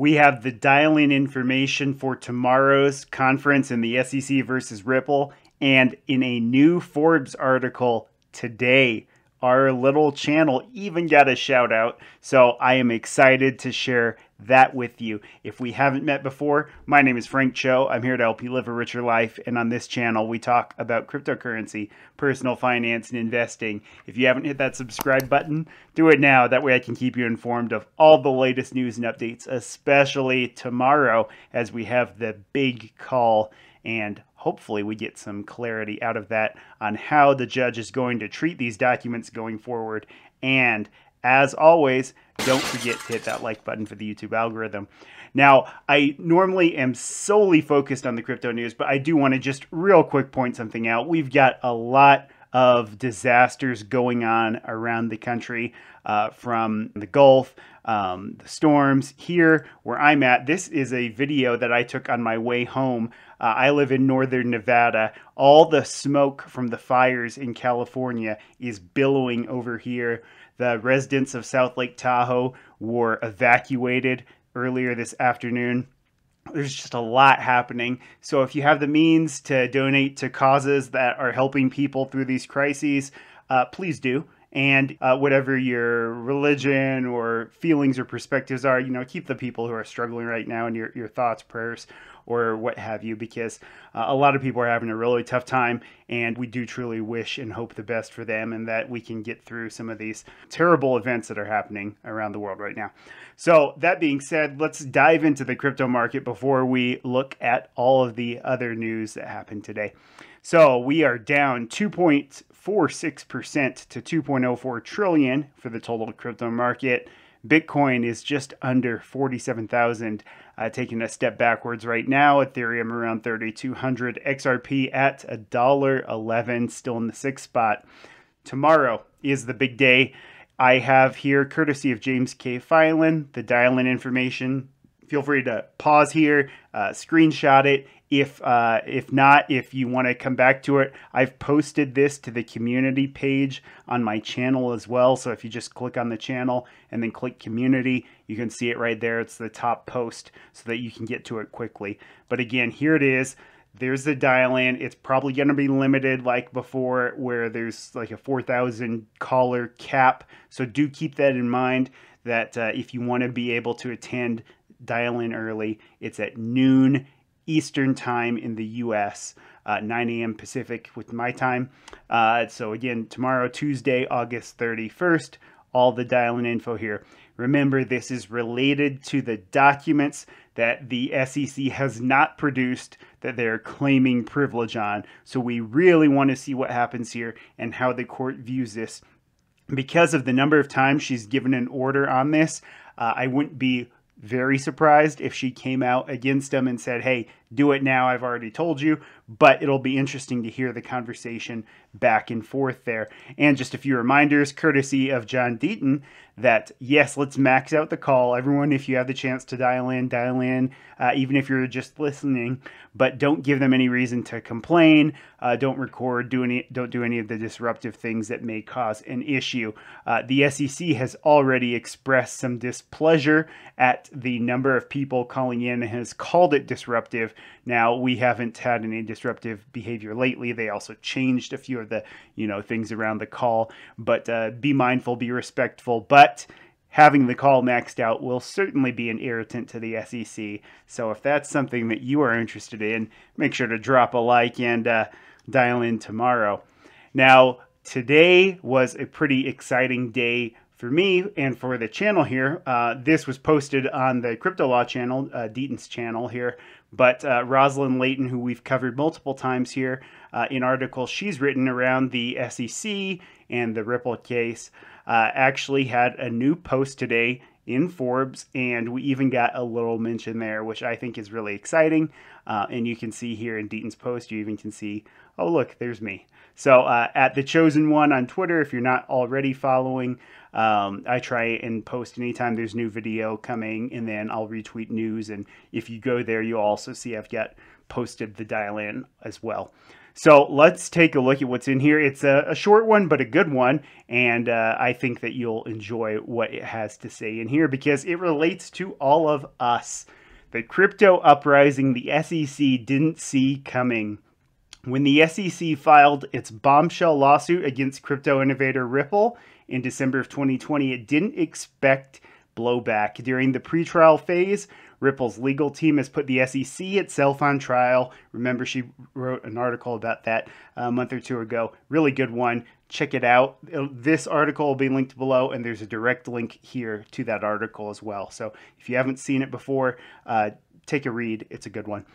We have the dialing information for tomorrow's conference in the SEC versus Ripple. And in a new Forbes article today, our little channel even got a shout out. So I am excited to share that with you. If we haven't met before, my name is Frank Cho. I'm here to help you live a richer life. And on this channel, we talk about cryptocurrency, personal finance, and investing. If you haven't hit that subscribe button, do it now. That way I can keep you informed of all the latest news and updates, especially tomorrow as we have the big call and hopefully we get some clarity out of that on how the judge is going to treat these documents going forward. And as always, don't forget to hit that like button for the YouTube algorithm. Now, I normally am solely focused on the crypto news, but I do want to just real quick point something out. We've got a lot of disasters going on around the country uh, from the Gulf, um, the storms. Here, where I'm at, this is a video that I took on my way home uh, I live in northern Nevada. All the smoke from the fires in California is billowing over here. The residents of South Lake Tahoe were evacuated earlier this afternoon there's just a lot happening. So if you have the means to donate to causes that are helping people through these crises, uh, please do. And uh, whatever your religion or feelings or perspectives are, you know, keep the people who are struggling right now in your, your thoughts, prayers or what have you, because uh, a lot of people are having a really tough time, and we do truly wish and hope the best for them and that we can get through some of these terrible events that are happening around the world right now. So, that being said, let's dive into the crypto market before we look at all of the other news that happened today. So, we are down 2.46% to 2.04 trillion for the total crypto market. Bitcoin is just under 47,000 uh, taking a step backwards right now, Ethereum around 3,200, XRP at $1.11, still in the sixth spot. Tomorrow is the big day. I have here, courtesy of James K. Filan, the dial in information. Feel free to pause here, uh, screenshot it. If uh, if not, if you want to come back to it, I've posted this to the community page on my channel as well. So if you just click on the channel and then click community, you can see it right there. It's the top post so that you can get to it quickly. But again, here it is. There's the dial-in. It's probably going to be limited like before where there's like a 4,000 caller cap. So do keep that in mind that uh, if you want to be able to attend dial-in early, it's at noon Eastern time in the U.S., uh, 9 a.m. Pacific with my time. Uh, so again, tomorrow, Tuesday, August 31st, all the dial-in info here. Remember, this is related to the documents that the SEC has not produced that they're claiming privilege on. So we really want to see what happens here and how the court views this. Because of the number of times she's given an order on this, uh, I wouldn't be very surprised if she came out against them and said, hey, do it now. I've already told you, but it'll be interesting to hear the conversation back and forth there. And just a few reminders, courtesy of John Deaton, that yes, let's max out the call. Everyone, if you have the chance to dial in, dial in, uh, even if you're just listening, but don't give them any reason to complain. Uh, don't record, do any, don't do any of the disruptive things that may cause an issue. Uh, the SEC has already expressed some displeasure at the number of people calling in and has called it disruptive. Now we haven't had any disruptive behavior lately. They also changed a few of the you know things around the call, but uh, be mindful, be respectful, but having the call maxed out will certainly be an irritant to the SEC. So if that's something that you are interested in, make sure to drop a like and uh, dial in tomorrow. Now, today was a pretty exciting day for me and for the channel here. Uh, this was posted on the Crypto Law channel, uh, Deaton's channel here but uh, Rosalind Layton, who we've covered multiple times here uh, in articles she's written around the SEC and the Ripple case, uh, actually had a new post today in Forbes, and we even got a little mention there, which I think is really exciting. Uh, and you can see here in Deaton's post, you even can see, oh, look, there's me. So uh, at the chosen one on Twitter, if you're not already following, um, I try and post anytime there's new video coming, and then I'll retweet news. And if you go there, you'll also see I've got posted the dial in as well. So let's take a look at what's in here. It's a, a short one, but a good one. And uh, I think that you'll enjoy what it has to say in here because it relates to all of us. The crypto uprising the SEC didn't see coming when the SEC filed its bombshell lawsuit against crypto innovator Ripple in December of 2020, it didn't expect blowback. During the pretrial phase, Ripple's legal team has put the SEC itself on trial. Remember, she wrote an article about that a uh, month or two ago. Really good one. Check it out. Uh, this article will be linked below, and there's a direct link here to that article as well. So if you haven't seen it before, uh, take a read. It's a good one.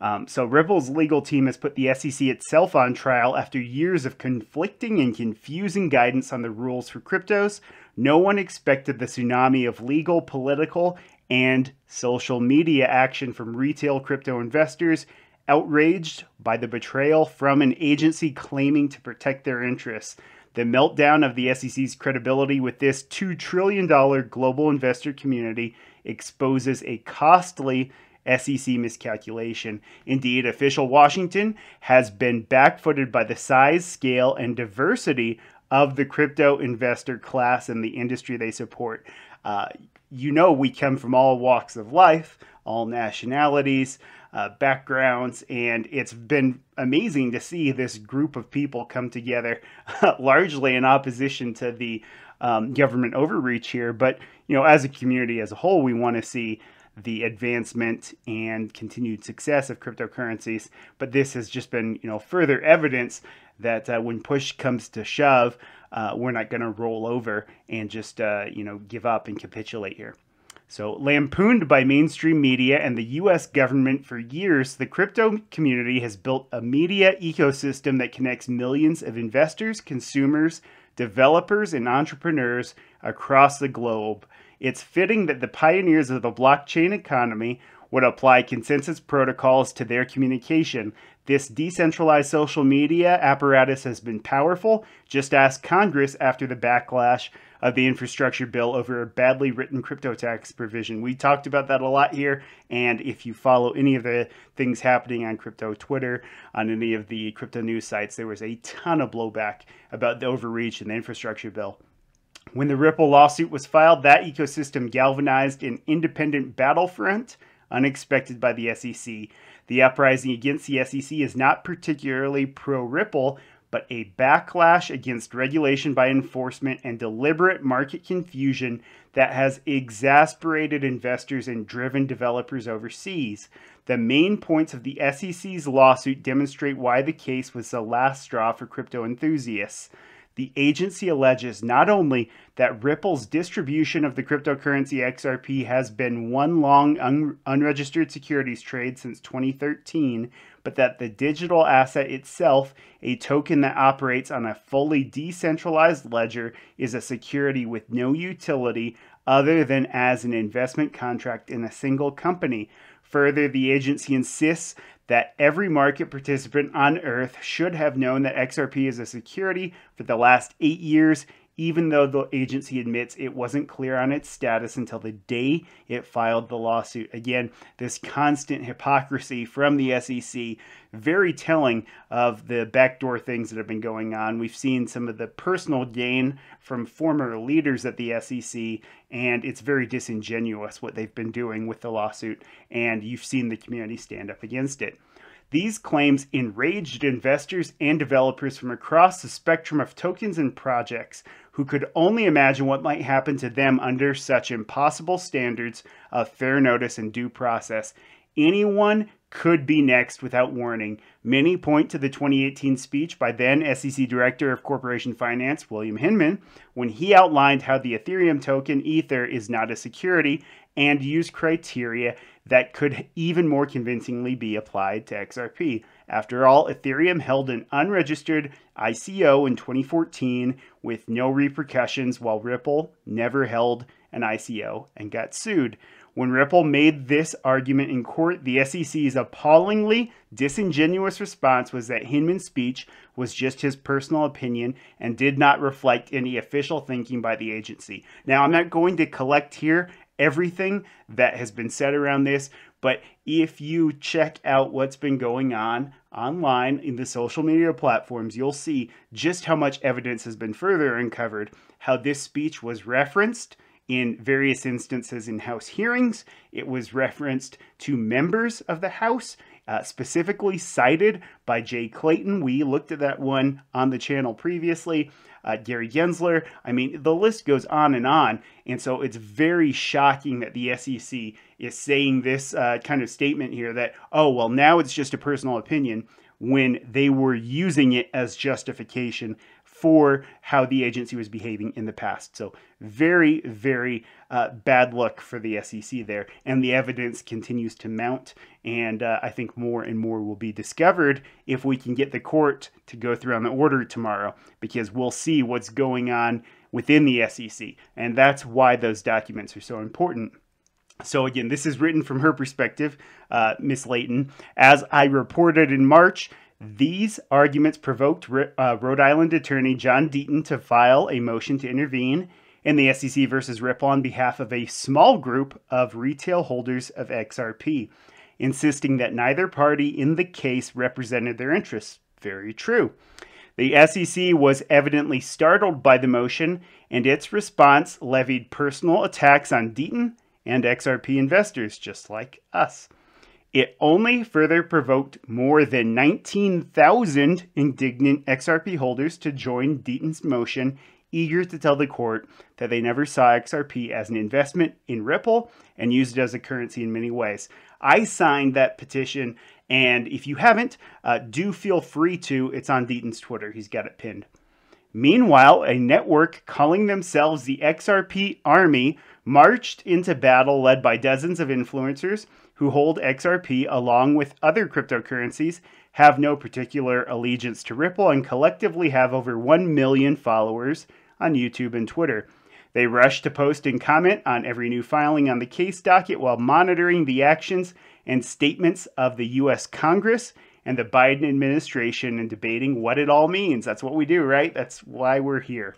Um, so Ripple's legal team has put the SEC itself on trial after years of conflicting and confusing guidance on the rules for cryptos. No one expected the tsunami of legal, political, and social media action from retail crypto investors outraged by the betrayal from an agency claiming to protect their interests. The meltdown of the SEC's credibility with this $2 trillion global investor community exposes a costly SEC miscalculation. Indeed, official Washington has been backfooted by the size, scale, and diversity of the crypto investor class and the industry they support. Uh, you know, we come from all walks of life, all nationalities, uh, backgrounds, and it's been amazing to see this group of people come together, largely in opposition to the um, government overreach here. But you know, as a community as a whole, we want to see the advancement and continued success of cryptocurrencies. But this has just been, you know, further evidence that uh, when push comes to shove, uh, we're not going to roll over and just, uh, you know, give up and capitulate here. So, lampooned by mainstream media and the US government for years, the crypto community has built a media ecosystem that connects millions of investors, consumers, developers and entrepreneurs across the globe. It's fitting that the pioneers of the blockchain economy would apply consensus protocols to their communication. This decentralized social media apparatus has been powerful. Just ask Congress after the backlash of the infrastructure bill over a badly written crypto tax provision. We talked about that a lot here. And if you follow any of the things happening on crypto Twitter, on any of the crypto news sites, there was a ton of blowback about the overreach in the infrastructure bill. When the Ripple lawsuit was filed, that ecosystem galvanized an independent battlefront unexpected by the SEC. The uprising against the SEC is not particularly pro Ripple, but a backlash against regulation by enforcement and deliberate market confusion that has exasperated investors and driven developers overseas. The main points of the SEC's lawsuit demonstrate why the case was the last straw for crypto enthusiasts. The agency alleges not only that Ripple's distribution of the cryptocurrency XRP has been one long un unregistered securities trade since 2013, but that the digital asset itself, a token that operates on a fully decentralized ledger, is a security with no utility other than as an investment contract in a single company. Further, the agency insists that every market participant on Earth should have known that XRP is a security for the last eight years even though the agency admits it wasn't clear on its status until the day it filed the lawsuit. Again, this constant hypocrisy from the SEC, very telling of the backdoor things that have been going on. We've seen some of the personal gain from former leaders at the SEC, and it's very disingenuous what they've been doing with the lawsuit, and you've seen the community stand up against it. These claims enraged investors and developers from across the spectrum of tokens and projects, who could only imagine what might happen to them under such impossible standards of fair notice and due process. Anyone could be next without warning. Many point to the 2018 speech by then SEC Director of Corporation Finance, William Hinman, when he outlined how the Ethereum token Ether is not a security and use criteria that could even more convincingly be applied to XRP. After all, Ethereum held an unregistered ICO in 2014 with no repercussions, while Ripple never held an ICO and got sued. When Ripple made this argument in court, the SEC's appallingly disingenuous response was that Hinman's speech was just his personal opinion and did not reflect any official thinking by the agency. Now, I'm not going to collect here everything that has been said around this. But if you check out what's been going on online in the social media platforms, you'll see just how much evidence has been further uncovered, how this speech was referenced in various instances in House hearings. It was referenced to members of the House, uh, specifically cited by Jay Clayton. We looked at that one on the channel previously uh, Gary Gensler. I mean, the list goes on and on. And so it's very shocking that the SEC is saying this uh, kind of statement here that, oh, well, now it's just a personal opinion when they were using it as justification for how the agency was behaving in the past. So, very, very uh, bad luck for the SEC there. And the evidence continues to mount. And uh, I think more and more will be discovered if we can get the court to go through on the order tomorrow, because we'll see what's going on within the SEC. And that's why those documents are so important. So, again, this is written from her perspective, uh, Miss Layton. As I reported in March, these arguments provoked uh, Rhode Island attorney John Deaton to file a motion to intervene in the SEC versus Ripple on behalf of a small group of retail holders of XRP, insisting that neither party in the case represented their interests. Very true. The SEC was evidently startled by the motion, and its response levied personal attacks on Deaton and XRP investors, just like us. It only further provoked more than 19,000 indignant XRP holders to join Deaton's motion, eager to tell the court that they never saw XRP as an investment in Ripple and used it as a currency in many ways. I signed that petition, and if you haven't, uh, do feel free to. It's on Deaton's Twitter, he's got it pinned. Meanwhile, a network calling themselves the XRP Army marched into battle led by dozens of influencers who hold XRP along with other cryptocurrencies have no particular allegiance to Ripple and collectively have over 1 million followers on YouTube and Twitter. They rush to post and comment on every new filing on the case docket while monitoring the actions and statements of the U.S. Congress and the Biden administration and debating what it all means. That's what we do, right? That's why we're here.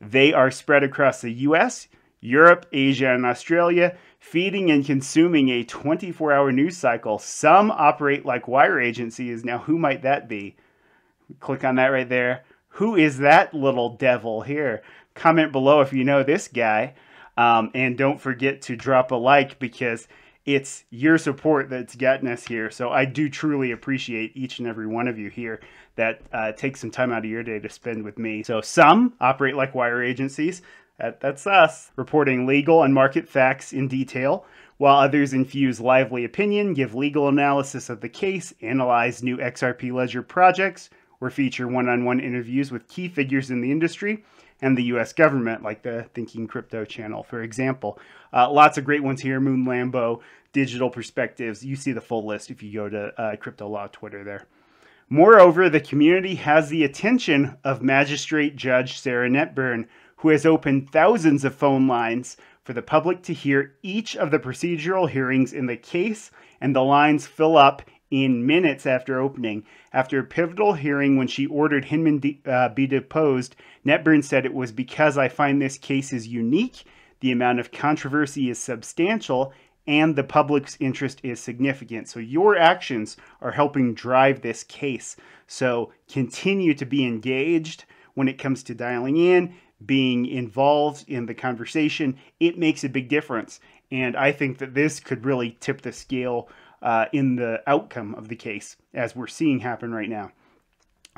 They are spread across the U.S., Europe, Asia, and Australia feeding and consuming a 24 hour news cycle. Some operate like wire agencies. Now, who might that be? Click on that right there. Who is that little devil here? Comment below if you know this guy. Um, and don't forget to drop a like because it's your support that's gotten us here. So I do truly appreciate each and every one of you here that uh, some time out of your day to spend with me. So some operate like wire agencies. That, that's us, reporting legal and market facts in detail, while others infuse lively opinion, give legal analysis of the case, analyze new XRP Ledger projects, or feature one on one interviews with key figures in the industry and the US government, like the Thinking Crypto channel, for example. Uh, lots of great ones here Moon Lambo, Digital Perspectives. You see the full list if you go to uh, Crypto Law Twitter there. Moreover, the community has the attention of Magistrate Judge Sarah Netburn, who has opened thousands of phone lines for the public to hear each of the procedural hearings in the case, and the lines fill up in minutes after opening. After a pivotal hearing when she ordered Hinman de- uh, be deposed, Netburn said it was because I find this case is unique, the amount of controversy is substantial, and the public's interest is significant. So your actions are helping drive this case. So continue to be engaged when it comes to dialing in, being involved in the conversation, it makes a big difference. And I think that this could really tip the scale uh, in the outcome of the case, as we're seeing happen right now.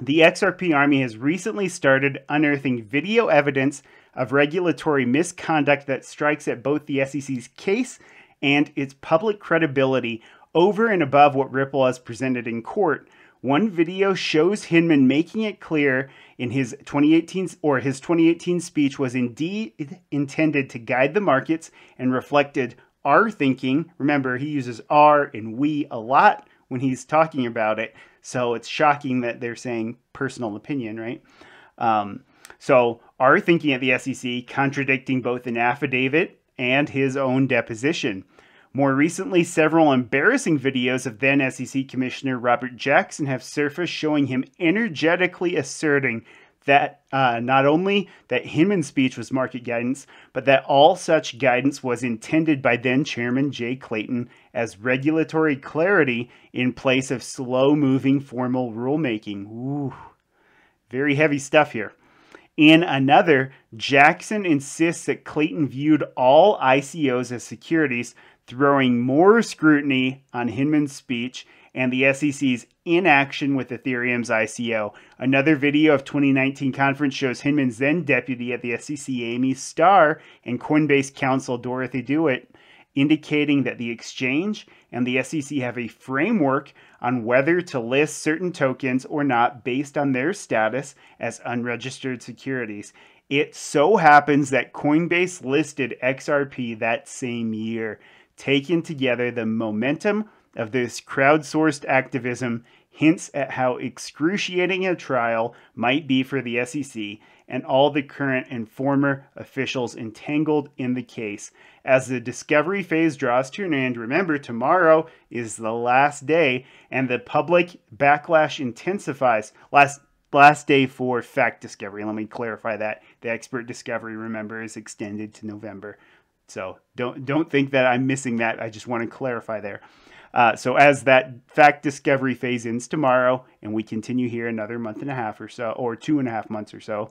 The XRP Army has recently started unearthing video evidence of regulatory misconduct that strikes at both the SEC's case and its public credibility over and above what Ripple has presented in court. One video shows Hinman making it clear in his 2018 or his 2018 speech was indeed intended to guide the markets and reflected our thinking. Remember, he uses our and we a lot when he's talking about it. So it's shocking that they're saying personal opinion, right? Um, so our thinking at the SEC contradicting both an affidavit and his own deposition. More recently, several embarrassing videos of then SEC Commissioner Robert Jackson have surfaced showing him energetically asserting that uh, not only that Hinman's speech was market guidance, but that all such guidance was intended by then Chairman Jay Clayton as regulatory clarity in place of slow-moving formal rulemaking. Ooh, very heavy stuff here. In another, Jackson insists that Clayton viewed all ICOs as securities, throwing more scrutiny on Hinman's speech and the SEC's inaction with Ethereum's ICO. Another video of 2019 conference shows Hinman's then deputy at the SEC, Amy Starr, and Coinbase counsel Dorothy Dewitt, indicating that the exchange and the SEC have a framework on whether to list certain tokens or not based on their status as unregistered securities. It so happens that Coinbase listed XRP that same year. Taken together, the momentum of this crowdsourced activism hints at how excruciating a trial might be for the SEC and all the current and former officials entangled in the case. As the discovery phase draws to an end, remember tomorrow is the last day and the public backlash intensifies. Last last day for fact discovery. Let me clarify that. The expert discovery remember is extended to November. So don't don't think that I'm missing that. I just want to clarify there. Uh, so as that fact discovery phase ends tomorrow, and we continue here another month and a half or so, or two and a half months or so,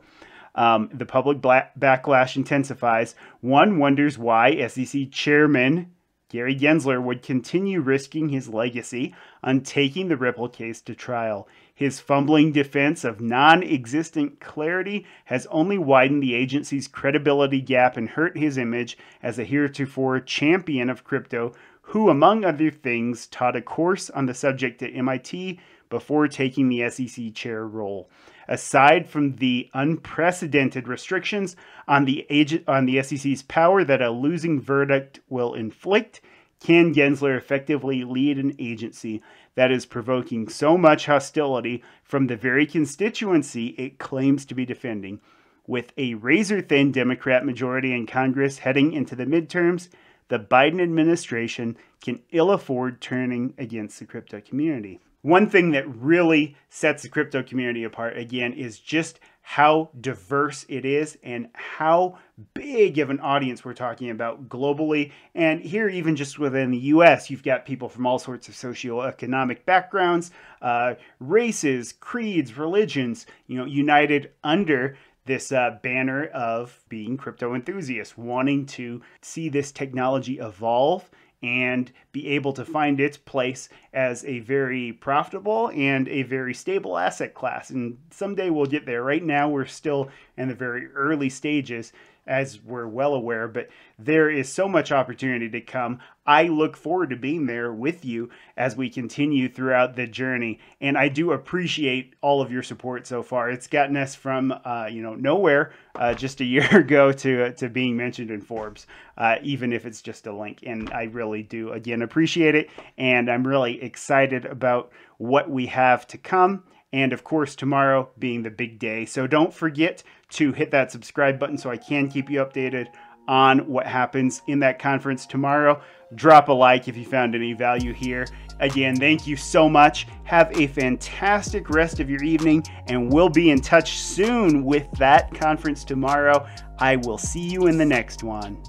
um, the public backlash intensifies. One wonders why SEC chairman Gary Gensler would continue risking his legacy on taking the Ripple case to trial. His fumbling defense of non existent clarity has only widened the agency's credibility gap and hurt his image as a heretofore champion of crypto, who, among other things, taught a course on the subject at MIT before taking the SEC chair role. Aside from the unprecedented restrictions on the, agent, on the SEC's power that a losing verdict will inflict, can Gensler effectively lead an agency that is provoking so much hostility from the very constituency it claims to be defending? With a razor thin Democrat majority in Congress heading into the midterms, the Biden administration can ill afford turning against the crypto community. One thing that really sets the crypto community apart, again, is just how diverse it is and how big of an audience we're talking about globally. And here, even just within the US, you've got people from all sorts of socioeconomic backgrounds, uh, races, creeds, religions, you know, united under this uh, banner of being crypto enthusiasts, wanting to see this technology evolve and be able to find its place as a very profitable and a very stable asset class. And someday we'll get there. Right now, we're still in the very early stages as we're well aware, but there is so much opportunity to come. I look forward to being there with you as we continue throughout the journey. And I do appreciate all of your support so far. It's gotten us from, uh, you know, nowhere uh, just a year ago to, uh, to being mentioned in Forbes, uh, even if it's just a link. And I really do, again, appreciate it. And I'm really excited about what we have to come and of course tomorrow being the big day. So don't forget to hit that subscribe button so I can keep you updated on what happens in that conference tomorrow. Drop a like if you found any value here. Again, thank you so much. Have a fantastic rest of your evening, and we'll be in touch soon with that conference tomorrow. I will see you in the next one.